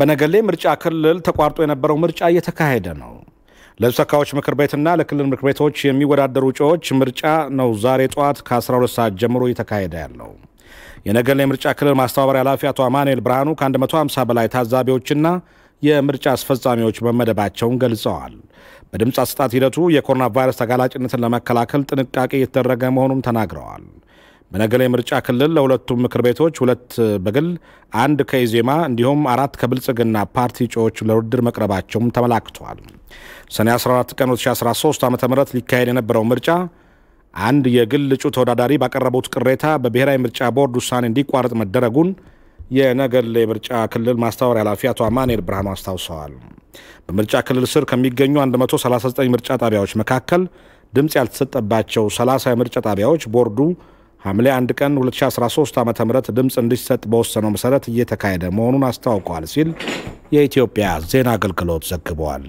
በነገሌ ምርጫ ክልል ተቋርጦ የነበረው ምርጫ እየተካሄደ ነው። ለብሰካዎች ምክር ቤትና ለክልል ምክር ቤቶች የሚወዳደሩ እጩዎች ምርጫ ነው ዛሬ ጠዋት ከ12 ሰዓት ጀምሮ እየተካሄደ ያለው። የነገሌ ምርጫ ክልል ማስተባበሪያ ኃላፊ አቶ አማኑኤል ብርሃኑ ከ150 በላይ ታዛቢዎችና የምርጫ አስፈጻሚዎች መመደባቸውን ገልጸዋል። በድምፅ አሰጣጥ ሂደቱ የኮሮና ቫይረስ ተጋላጭነትን ለመከላከል ጥንቃቄ እየተደረገ መሆኑም ተናግረዋል። በነገሌ ምርጫ ክልል ለሁለቱም ምክር ቤቶች ሁለት በግል አንድ ከኢዜማ እንዲሁም አራት ከብልጽግና ፓርቲ እጩዎች ለውድድር መቅረባቸውም ተመላክቷል። ሰኔ 14 ቀን 2013 ዓ ም ሊካሄድ የነበረው ምርጫ አንድ የግል እጩ ተወዳዳሪ ባቀረቡት ቅሬታ በብሔራዊ ምርጫ ቦርድ ውሳኔ እንዲቋረጥ መደረጉን የነገሌ ምርጫ ክልል ማስታወሪያ ኃላፊ አቶ አማኔል ብርሃኑ አስታውሰዋል። በምርጫ ክልል ስር ከሚገኙ 139 ምርጫ ጣቢያዎች መካከል ድምፅ ያልተሰጠባቸው 30 የምርጫ ጣቢያዎች ቦርዱ ሐምሌ 1 ቀን 2013 ዓ ም ድምፅ እንዲሰጥ በወሰነው መሠረት እየተካሄደ መሆኑን አስታውቀዋል ሲል የኢትዮጵያ ዜና አገልግሎት ዘግቧል።